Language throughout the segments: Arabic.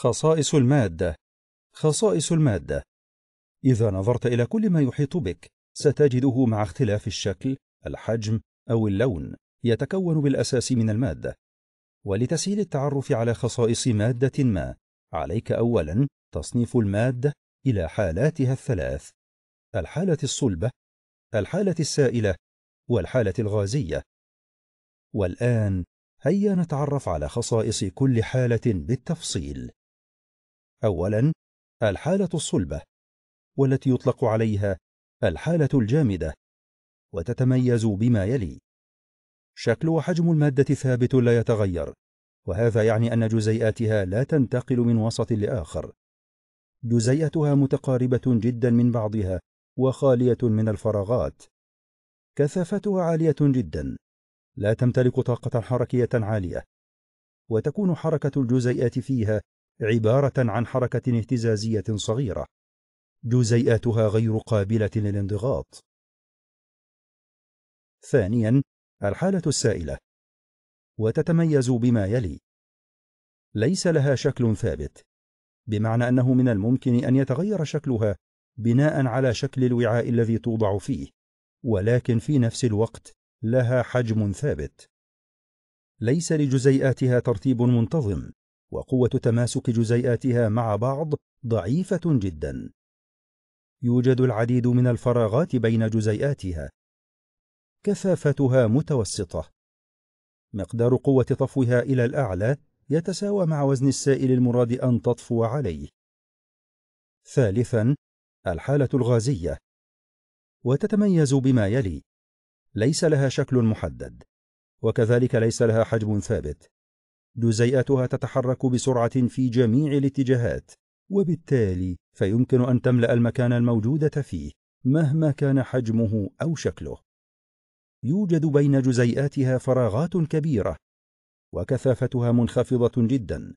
خصائص المادة خصائص المادة إذا نظرت إلى كل ما يحيط بك ستجده مع اختلاف الشكل، الحجم أو اللون يتكون بالأساس من المادة ولتسهيل التعرف على خصائص مادة ما عليك أولا تصنيف المادة إلى حالاتها الثلاث الحالة الصلبة الحالة السائلة والحالة الغازية والآن هيا نتعرف على خصائص كل حالة بالتفصيل أولا الحالة الصلبة والتي يطلق عليها الحالة الجامدة وتتميز بما يلي شكل وحجم المادة ثابت لا يتغير وهذا يعني أن جزيئاتها لا تنتقل من وسط لآخر جزيئتها متقاربة جدا من بعضها وخالية من الفراغات كثافتها عالية جدا لا تمتلك طاقة حركية عالية وتكون حركة الجزيئات فيها عبارة عن حركة اهتزازية صغيرة جزيئاتها غير قابلة للانضغاط ثانيا الحالة السائلة وتتميز بما يلي ليس لها شكل ثابت بمعنى أنه من الممكن أن يتغير شكلها بناء على شكل الوعاء الذي توضع فيه ولكن في نفس الوقت لها حجم ثابت ليس لجزيئاتها ترتيب منتظم وقوة تماسك جزيئاتها مع بعض ضعيفة جدا. يوجد العديد من الفراغات بين جزيئاتها. كثافتها متوسطة. مقدار قوة طفوها إلى الأعلى يتساوى مع وزن السائل المراد أن تطفو عليه. ثالثا الحالة الغازية وتتميز بما يلي ليس لها شكل محدد وكذلك ليس لها حجم ثابت جزيئتها تتحرك بسرعة في جميع الاتجاهات وبالتالي فيمكن أن تملأ المكان الموجودة فيه مهما كان حجمه أو شكله يوجد بين جزيئاتها فراغات كبيرة وكثافتها منخفضة جدا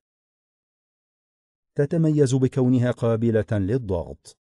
تتميز بكونها قابلة للضغط